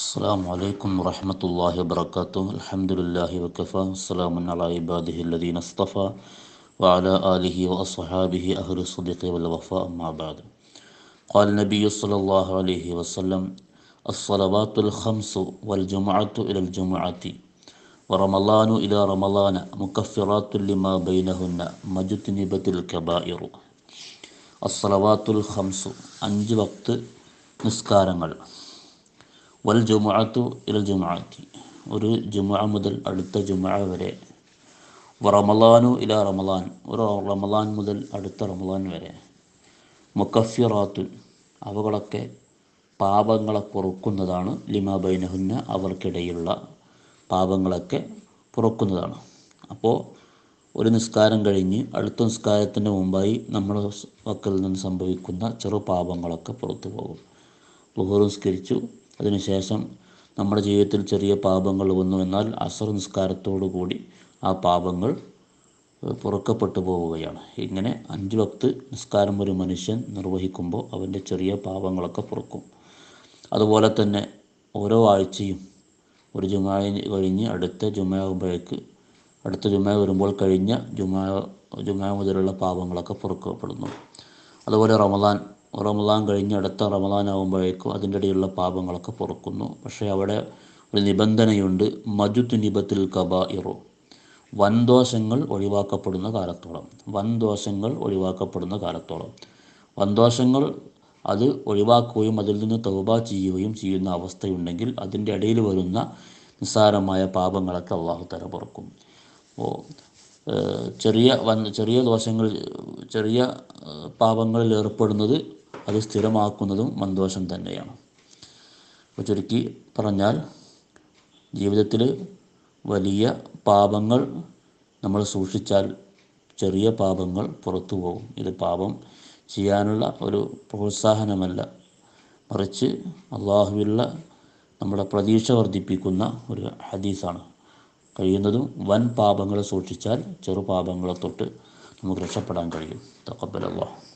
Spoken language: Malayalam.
السلام عليكم ورحمة الله وبركاته الحمد لله وكفى السلام على عباده الذين اصطفى وعلى آله وأصحابه أهل الصدق والوفاء أما بعد قال النبي صلى الله عليه وسلم الصلوات الخمس والجمعة إلى الجمعة ورمضان إلى رمضان مكفرات لما بينهن مجتنبة الكبائر الصلوات الخمس أنج وقت نسكارنغل വൽ ജുമാഅത്തു ഇൽ ജുമാഅത്തി ഒരു ജുമാ മുതൽ അടുത്ത ജുമാ വരെ റമലാനു ഇല റമലാൻ ഒരു റമലാൻ മുതൽ അടുത്ത റമലാൻ വരെ മുക്കഫിറാത്തു അവകളൊക്കെ പാപങ്ങളെ പൊറുക്കുന്നതാണ് ലിമാ ബൈനഹുന്ന അവർക്കിടയിലുള്ള പാപങ്ങളൊക്കെ പൊറുക്കുന്നതാണ് അപ്പോൾ ഒരു നിസ്കാരം കഴിഞ്ഞ് അടുത്ത നിസ്കാരത്തിന് മുമ്പായി നമ്മൾ വക്കൽ നിന്ന് സംഭവിക്കുന്ന ചെറു പാപങ്ങളൊക്കെ പുറത്തു പോകും ബുഹർ നിസ്കരിച്ചു അതിനുശേഷം നമ്മുടെ ജീവിതത്തിൽ ചെറിയ പാപങ്ങൾ വന്നു എന്നാൽ അസർ നിസ്കാരത്തോടു കൂടി ആ പാപങ്ങൾ പുറക്കപ്പെട്ടു പോവുകയാണ് ഇങ്ങനെ അഞ്ച് വക്ത് നിസ്കാരം ഒരു മനുഷ്യൻ നിർവഹിക്കുമ്പോൾ അവൻ്റെ ചെറിയ പാപങ്ങളൊക്കെ പുറക്കും അതുപോലെ തന്നെ ഓരോ ആഴ്ചയും ഒരു ജുമാ കഴിഞ്ഞ് അടുത്ത ജുമാകുമ്പോഴേക്ക് അടുത്ത ജുമാ വരുമ്പോൾ കഴിഞ്ഞ ജുമാ ജുമാ മുതലുള്ള പാപങ്ങളൊക്കെ പുറക്കപ്പെടുന്നു അതുപോലെ റമദാൻ റമദാൻ കഴിഞ്ഞ് അടുത്ത റമദാൻ ആകുമ്പോഴേക്കും അതിൻ്റെ ഇടയിലുള്ള പാപങ്ങളൊക്കെ പുറക്കുന്നു പക്ഷേ അവിടെ ഒരു നിബന്ധനയുണ്ട് മജു നിബത്തിൽ കബ ഇറോ വൻദോഷങ്ങൾ ഒഴിവാക്കപ്പെടുന്ന കാലത്തോളം വൻദോഷങ്ങൾ ഒഴിവാക്കപ്പെടുന്ന കാലത്തോളം വൻദോഷങ്ങൾ അത് ഒഴിവാക്കുകയും അതിൽ നിന്ന് തൗബ ചെയ്യുകയും ചെയ്യുന്ന അവസ്ഥയുണ്ടെങ്കിൽ അതിൻ്റെ ഇടയിൽ വരുന്ന നിസ്സാരമായ പാപങ്ങളൊക്കെ അള്ളാഹു തല പുറക്കും ഓ ചെറിയ വൻ ചെറിയ ദോഷങ്ങൾ ചെറിയ പാപങ്ങളിൽ ഏർപ്പെടുന്നത് അത് സ്ഥിരമാക്കുന്നതും മന്ദോഷം തന്നെയാണ് അപ്പോൾ ചുരുക്കി പറഞ്ഞാൽ ജീവിതത്തിൽ വലിയ പാപങ്ങൾ നമ്മൾ സൂക്ഷിച്ചാൽ ചെറിയ പാപങ്ങൾ പുറത്തു പോകും ഇത് പാപം ചെയ്യാനുള്ള ഒരു പ്രോത്സാഹനമല്ല മറിച്ച് അള്ളാഹുവിലുള്ള നമ്മുടെ പ്രതീക്ഷ വർദ്ധിപ്പിക്കുന്ന ഒരു ഹദീസാണ് കഴിയുന്നതും വൻ പാപങ്ങളെ സൂക്ഷിച്ചാൽ ചെറു പാപങ്ങളെ തൊട്ട് നമുക്ക് രക്ഷപ്പെടാൻ കഴിയും തക്കബലല്ലാഹ്